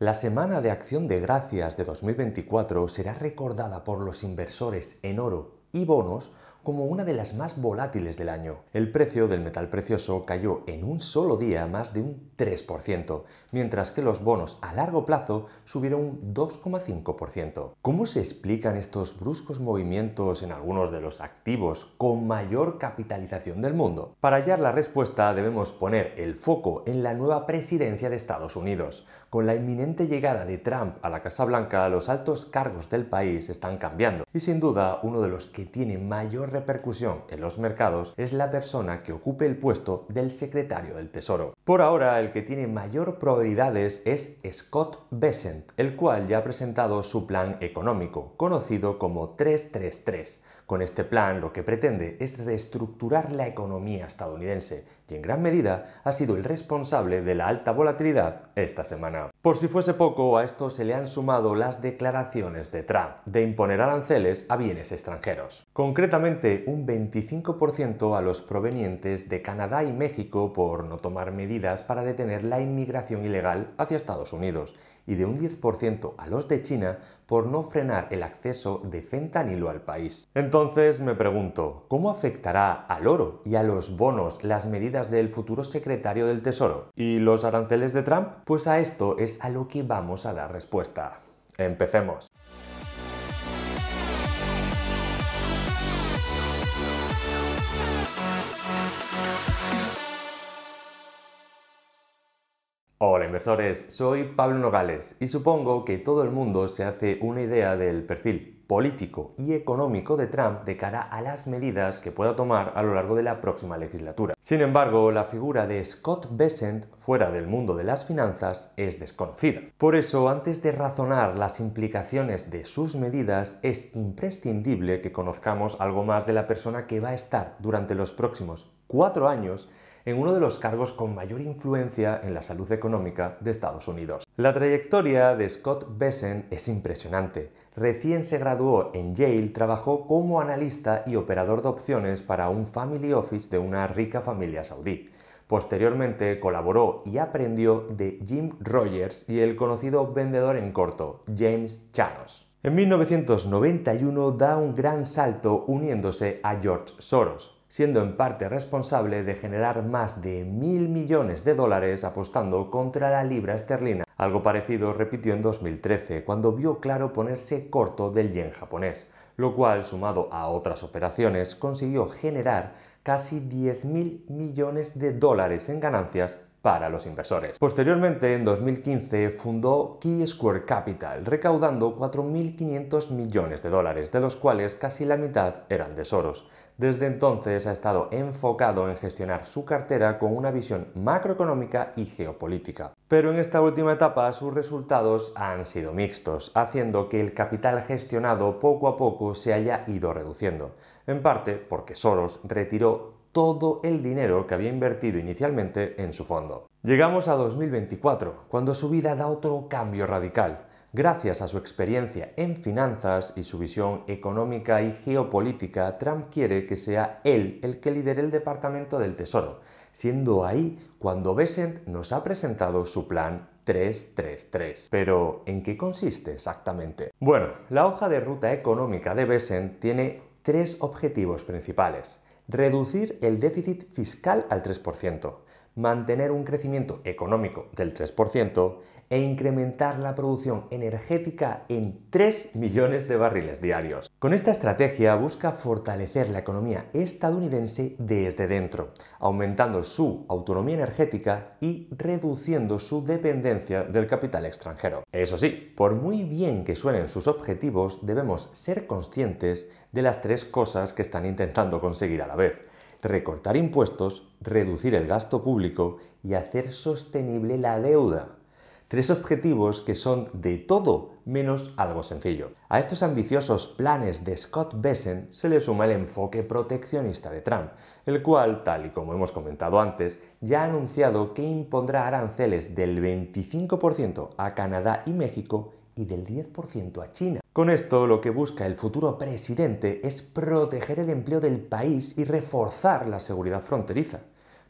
La Semana de Acción de Gracias de 2024 será recordada por los inversores en oro y bonos como una de las más volátiles del año. El precio del metal precioso cayó en un solo día más de un 3%, mientras que los bonos a largo plazo subieron un 2,5%. ¿Cómo se explican estos bruscos movimientos en algunos de los activos con mayor capitalización del mundo? Para hallar la respuesta debemos poner el foco en la nueva presidencia de Estados Unidos. Con la inminente llegada de Trump a la Casa Blanca, los altos cargos del país están cambiando y sin duda uno de los que tiene mayor repercusión en los mercados es la persona que ocupe el puesto del secretario del Tesoro. Por ahora, el que tiene mayor probabilidades es Scott Besant, el cual ya ha presentado su plan económico, conocido como 333. Con este plan lo que pretende es reestructurar la economía estadounidense y en gran medida ha sido el responsable de la alta volatilidad esta semana. Por si fuese poco, a esto se le han sumado las declaraciones de Trump de imponer aranceles a bienes extranjeros, concretamente un 25% a los provenientes de Canadá y México por no tomar medidas para detener la inmigración ilegal hacia Estados Unidos y de un 10% a los de China por no frenar el acceso de fentanilo al país. Entonces me pregunto, ¿cómo afectará al oro y a los bonos las medidas del futuro secretario del Tesoro? ¿Y los aranceles de Trump? Pues a esto es a lo que vamos a dar respuesta. Empecemos. inversores, soy Pablo Nogales y supongo que todo el mundo se hace una idea del perfil político y económico de Trump de cara a las medidas que pueda tomar a lo largo de la próxima legislatura. Sin embargo, la figura de Scott Besant fuera del mundo de las finanzas es desconocida. Por eso, antes de razonar las implicaciones de sus medidas, es imprescindible que conozcamos algo más de la persona que va a estar durante los próximos cuatro años en uno de los cargos con mayor influencia en la salud económica de Estados Unidos. La trayectoria de Scott Bessen es impresionante. Recién se graduó en Yale, trabajó como analista y operador de opciones para un family office de una rica familia saudí. Posteriormente colaboró y aprendió de Jim Rogers y el conocido vendedor en corto, James Chanos. En 1991 da un gran salto uniéndose a George Soros siendo en parte responsable de generar más de mil millones de dólares apostando contra la libra esterlina. Algo parecido repitió en 2013, cuando vio claro ponerse corto del yen japonés, lo cual, sumado a otras operaciones, consiguió generar casi 10.000 millones de dólares en ganancias para los inversores. Posteriormente, en 2015, fundó Key Square Capital, recaudando 4.500 millones de dólares, de los cuales casi la mitad eran tesoros. Desde entonces ha estado enfocado en gestionar su cartera con una visión macroeconómica y geopolítica. Pero en esta última etapa sus resultados han sido mixtos, haciendo que el capital gestionado poco a poco se haya ido reduciendo, en parte porque Soros retiró todo el dinero que había invertido inicialmente en su fondo. Llegamos a 2024, cuando su vida da otro cambio radical. Gracias a su experiencia en finanzas y su visión económica y geopolítica, Trump quiere que sea él el que lidere el Departamento del Tesoro, siendo ahí cuando Besant nos ha presentado su plan 333. Pero, ¿en qué consiste exactamente? Bueno, la hoja de ruta económica de Besant tiene tres objetivos principales. Reducir el déficit fiscal al 3% mantener un crecimiento económico del 3% e incrementar la producción energética en 3 millones de barriles diarios. Con esta estrategia busca fortalecer la economía estadounidense desde dentro, aumentando su autonomía energética y reduciendo su dependencia del capital extranjero. Eso sí, por muy bien que suenen sus objetivos, debemos ser conscientes de las tres cosas que están intentando conseguir a la vez recortar impuestos, reducir el gasto público y hacer sostenible la deuda. Tres objetivos que son de todo menos algo sencillo. A estos ambiciosos planes de Scott Bessen se le suma el enfoque proteccionista de Trump, el cual, tal y como hemos comentado antes, ya ha anunciado que impondrá aranceles del 25% a Canadá y México y del 10% a China. Con esto lo que busca el futuro presidente es proteger el empleo del país y reforzar la seguridad fronteriza.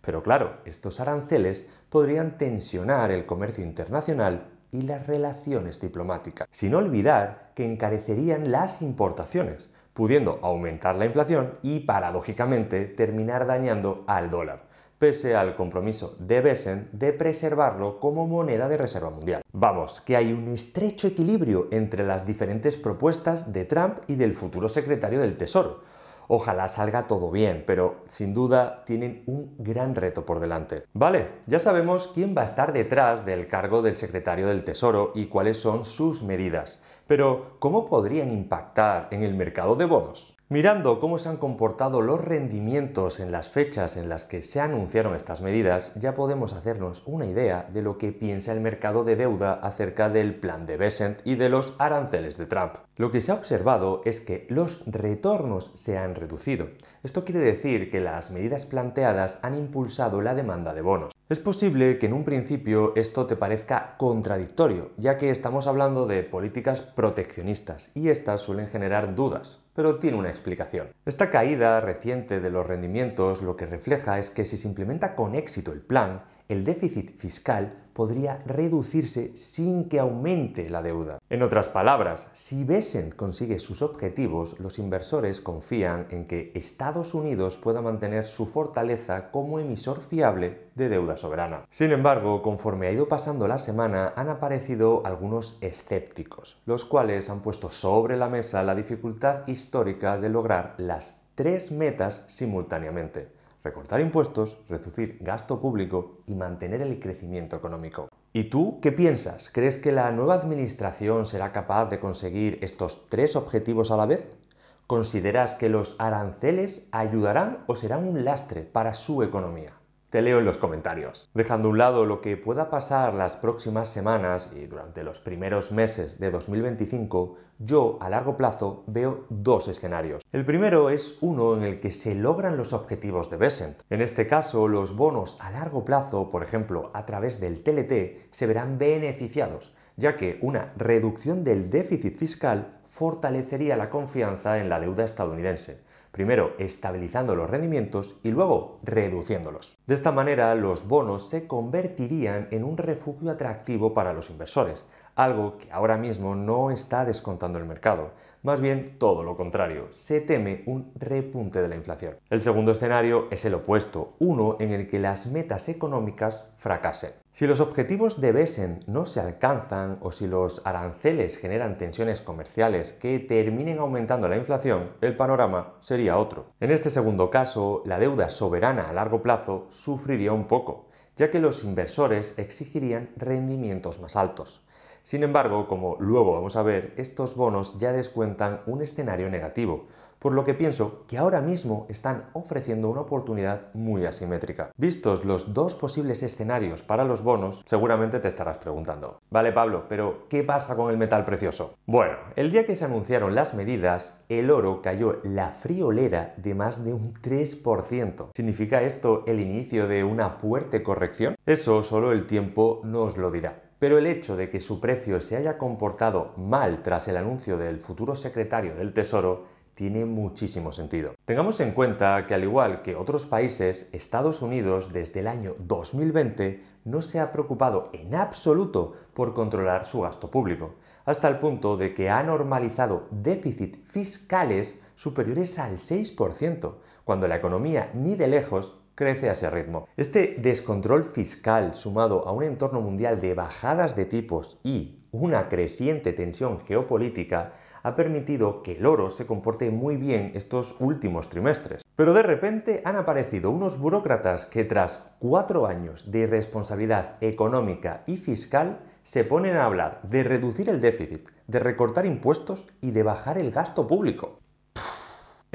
Pero claro, estos aranceles podrían tensionar el comercio internacional y las relaciones diplomáticas, sin olvidar que encarecerían las importaciones, pudiendo aumentar la inflación y, paradójicamente, terminar dañando al dólar pese al compromiso de Besen de preservarlo como moneda de reserva mundial. Vamos, que hay un estrecho equilibrio entre las diferentes propuestas de Trump y del futuro secretario del Tesoro. Ojalá salga todo bien, pero sin duda tienen un gran reto por delante. Vale, ya sabemos quién va a estar detrás del cargo del secretario del Tesoro y cuáles son sus medidas, pero ¿cómo podrían impactar en el mercado de bonos? Mirando cómo se han comportado los rendimientos en las fechas en las que se anunciaron estas medidas, ya podemos hacernos una idea de lo que piensa el mercado de deuda acerca del plan de Besant y de los aranceles de Trump. Lo que se ha observado es que los retornos se han reducido. Esto quiere decir que las medidas planteadas han impulsado la demanda de bonos. Es posible que en un principio esto te parezca contradictorio, ya que estamos hablando de políticas proteccionistas y estas suelen generar dudas, pero tiene una explicación. Esta caída reciente de los rendimientos lo que refleja es que si se implementa con éxito el plan, el déficit fiscal podría reducirse sin que aumente la deuda. En otras palabras, si Besant consigue sus objetivos, los inversores confían en que Estados Unidos pueda mantener su fortaleza como emisor fiable de deuda soberana. Sin embargo, conforme ha ido pasando la semana, han aparecido algunos escépticos, los cuales han puesto sobre la mesa la dificultad histórica de lograr las tres metas simultáneamente recortar impuestos, reducir gasto público y mantener el crecimiento económico. ¿Y tú qué piensas? ¿Crees que la nueva administración será capaz de conseguir estos tres objetivos a la vez? ¿Consideras que los aranceles ayudarán o serán un lastre para su economía? Te leo en los comentarios. Dejando a un lado lo que pueda pasar las próximas semanas y durante los primeros meses de 2025, yo a largo plazo veo dos escenarios. El primero es uno en el que se logran los objetivos de Besant. En este caso, los bonos a largo plazo, por ejemplo, a través del TLT, se verán beneficiados, ya que una reducción del déficit fiscal fortalecería la confianza en la deuda estadounidense, primero estabilizando los rendimientos y luego reduciéndolos. De esta manera, los bonos se convertirían en un refugio atractivo para los inversores, algo que ahora mismo no está descontando el mercado, más bien todo lo contrario, se teme un repunte de la inflación. El segundo escenario es el opuesto, uno en el que las metas económicas fracasen. Si los objetivos de Besen no se alcanzan o si los aranceles generan tensiones comerciales que terminen aumentando la inflación, el panorama sería otro. En este segundo caso, la deuda soberana a largo plazo sufriría un poco, ya que los inversores exigirían rendimientos más altos. Sin embargo, como luego vamos a ver, estos bonos ya descuentan un escenario negativo, por lo que pienso que ahora mismo están ofreciendo una oportunidad muy asimétrica. Vistos los dos posibles escenarios para los bonos, seguramente te estarás preguntando, vale Pablo, pero ¿qué pasa con el metal precioso? Bueno, el día que se anunciaron las medidas, el oro cayó la friolera de más de un 3%. ¿Significa esto el inicio de una fuerte corrección? Eso solo el tiempo nos lo dirá pero el hecho de que su precio se haya comportado mal tras el anuncio del futuro secretario del Tesoro tiene muchísimo sentido. Tengamos en cuenta que al igual que otros países, Estados Unidos desde el año 2020 no se ha preocupado en absoluto por controlar su gasto público, hasta el punto de que ha normalizado déficit fiscales superiores al 6%, cuando la economía ni de lejos crece a ese ritmo. Este descontrol fiscal sumado a un entorno mundial de bajadas de tipos y una creciente tensión geopolítica ha permitido que el oro se comporte muy bien estos últimos trimestres. Pero de repente han aparecido unos burócratas que tras cuatro años de responsabilidad económica y fiscal se ponen a hablar de reducir el déficit, de recortar impuestos y de bajar el gasto público.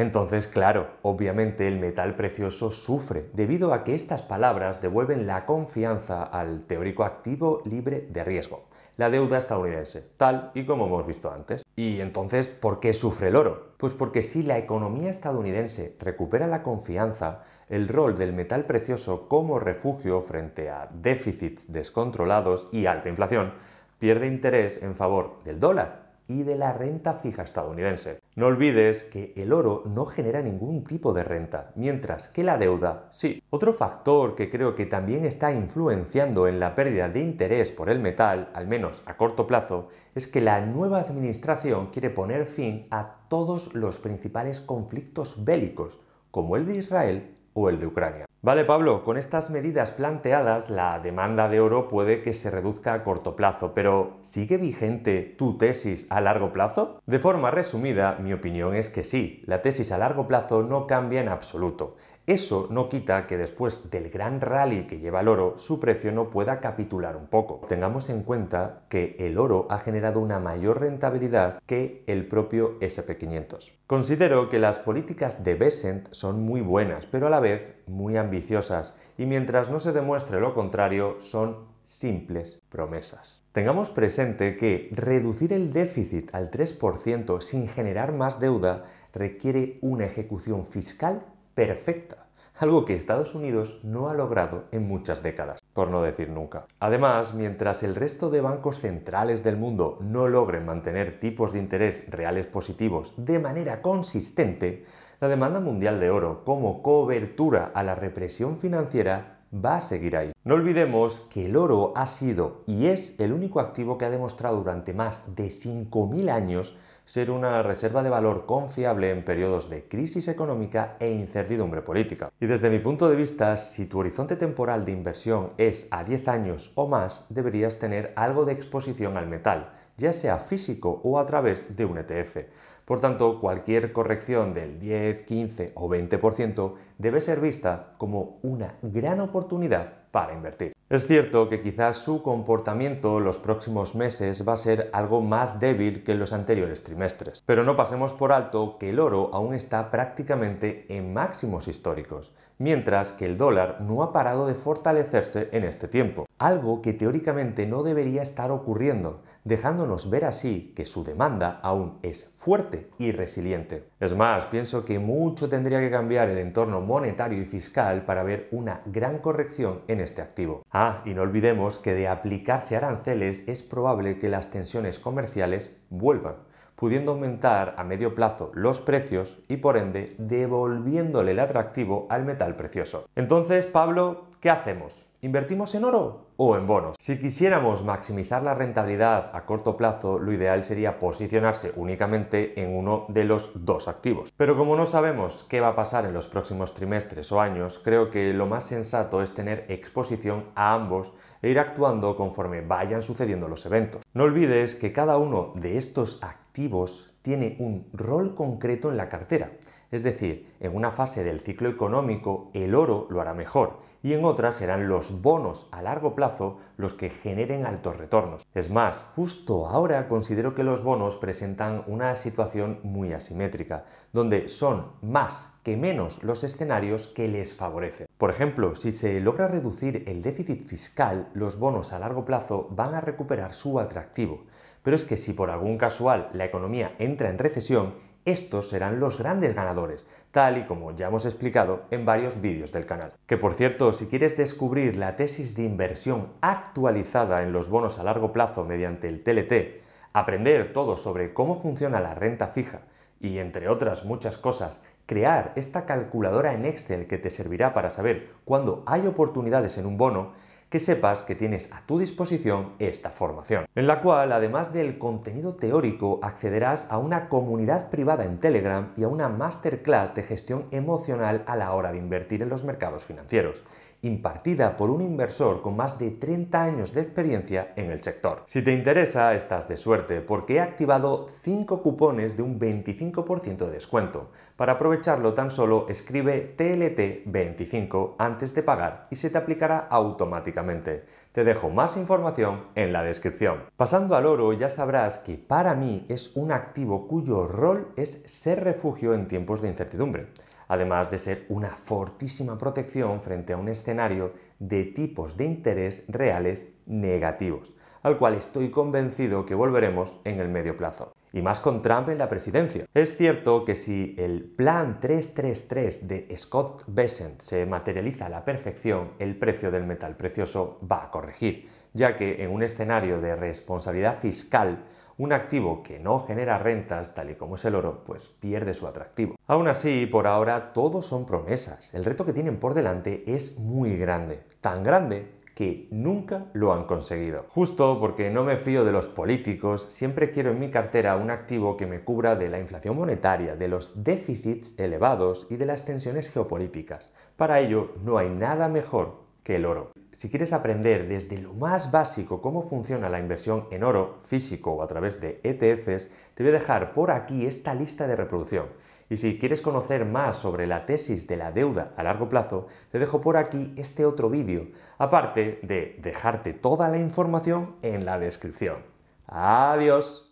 Entonces, claro, obviamente el metal precioso sufre, debido a que estas palabras devuelven la confianza al teórico activo libre de riesgo, la deuda estadounidense, tal y como hemos visto antes. Y entonces, ¿por qué sufre el oro? Pues porque si la economía estadounidense recupera la confianza, el rol del metal precioso como refugio frente a déficits descontrolados y alta inflación pierde interés en favor del dólar y de la renta fija estadounidense. No olvides que el oro no genera ningún tipo de renta, mientras que la deuda sí. Otro factor que creo que también está influenciando en la pérdida de interés por el metal, al menos a corto plazo, es que la nueva administración quiere poner fin a todos los principales conflictos bélicos, como el de Israel o el de Ucrania. Vale, Pablo, con estas medidas planteadas la demanda de oro puede que se reduzca a corto plazo, pero ¿sigue vigente tu tesis a largo plazo? De forma resumida, mi opinión es que sí, la tesis a largo plazo no cambia en absoluto. Eso no quita que después del gran rally que lleva el oro, su precio no pueda capitular un poco. Tengamos en cuenta que el oro ha generado una mayor rentabilidad que el propio SP500. Considero que las políticas de Besant son muy buenas, pero a la vez muy ambiciosas, y mientras no se demuestre lo contrario, son simples promesas. Tengamos presente que reducir el déficit al 3% sin generar más deuda requiere una ejecución fiscal perfecta algo que Estados Unidos no ha logrado en muchas décadas, por no decir nunca. Además, mientras el resto de bancos centrales del mundo no logren mantener tipos de interés reales positivos de manera consistente, la demanda mundial de oro como cobertura a la represión financiera va a seguir ahí. No olvidemos que el oro ha sido y es el único activo que ha demostrado durante más de 5.000 años ser una reserva de valor confiable en periodos de crisis económica e incertidumbre política. Y desde mi punto de vista, si tu horizonte temporal de inversión es a 10 años o más, deberías tener algo de exposición al metal, ya sea físico o a través de un ETF. Por tanto, cualquier corrección del 10, 15 o 20% debe ser vista como una gran oportunidad para invertir. Es cierto que quizás su comportamiento los próximos meses va a ser algo más débil que en los anteriores trimestres, pero no pasemos por alto que el oro aún está prácticamente en máximos históricos, mientras que el dólar no ha parado de fortalecerse en este tiempo, algo que teóricamente no debería estar ocurriendo, dejándonos ver así que su demanda aún es fuerte y resiliente. Es más, pienso que mucho tendría que cambiar el entorno monetario y fiscal para ver una gran corrección en este activo. Ah, y no olvidemos que de aplicarse aranceles es probable que las tensiones comerciales vuelvan pudiendo aumentar a medio plazo los precios y por ende devolviéndole el atractivo al metal precioso. Entonces, Pablo, ¿qué hacemos? ¿Invertimos en oro o en bonos? Si quisiéramos maximizar la rentabilidad a corto plazo, lo ideal sería posicionarse únicamente en uno de los dos activos. Pero como no sabemos qué va a pasar en los próximos trimestres o años, creo que lo más sensato es tener exposición a ambos e ir actuando conforme vayan sucediendo los eventos. No olvides que cada uno de estos activos tiene un rol concreto en la cartera es decir, en una fase del ciclo económico el oro lo hará mejor y en otra serán los bonos a largo plazo los que generen altos retornos. Es más, justo ahora considero que los bonos presentan una situación muy asimétrica, donde son más que menos los escenarios que les favorecen. Por ejemplo, si se logra reducir el déficit fiscal, los bonos a largo plazo van a recuperar su atractivo. Pero es que si por algún casual la economía entra en recesión, estos serán los grandes ganadores, tal y como ya hemos explicado en varios vídeos del canal. Que por cierto, si quieres descubrir la tesis de inversión actualizada en los bonos a largo plazo mediante el TLT, aprender todo sobre cómo funciona la renta fija y, entre otras muchas cosas, crear esta calculadora en Excel que te servirá para saber cuándo hay oportunidades en un bono, que sepas que tienes a tu disposición esta formación, en la cual, además del contenido teórico, accederás a una comunidad privada en Telegram y a una masterclass de gestión emocional a la hora de invertir en los mercados financieros impartida por un inversor con más de 30 años de experiencia en el sector. Si te interesa, estás de suerte porque he activado 5 cupones de un 25% de descuento. Para aprovecharlo tan solo escribe TLT25 antes de pagar y se te aplicará automáticamente. Te dejo más información en la descripción. Pasando al oro, ya sabrás que para mí es un activo cuyo rol es ser refugio en tiempos de incertidumbre además de ser una fortísima protección frente a un escenario de tipos de interés reales negativos, al cual estoy convencido que volveremos en el medio plazo. Y más con Trump en la presidencia. Es cierto que si el plan 333 de Scott Bessent se materializa a la perfección, el precio del metal precioso va a corregir, ya que en un escenario de responsabilidad fiscal, un activo que no genera rentas, tal y como es el oro, pues pierde su atractivo. Aún así, por ahora, todo son promesas. El reto que tienen por delante es muy grande, tan grande que nunca lo han conseguido. Justo porque no me fío de los políticos, siempre quiero en mi cartera un activo que me cubra de la inflación monetaria, de los déficits elevados y de las tensiones geopolíticas. Para ello, no hay nada mejor que el oro si quieres aprender desde lo más básico cómo funciona la inversión en oro físico o a través de ETFs, te voy a dejar por aquí esta lista de reproducción. Y si quieres conocer más sobre la tesis de la deuda a largo plazo, te dejo por aquí este otro vídeo, aparte de dejarte toda la información en la descripción. Adiós.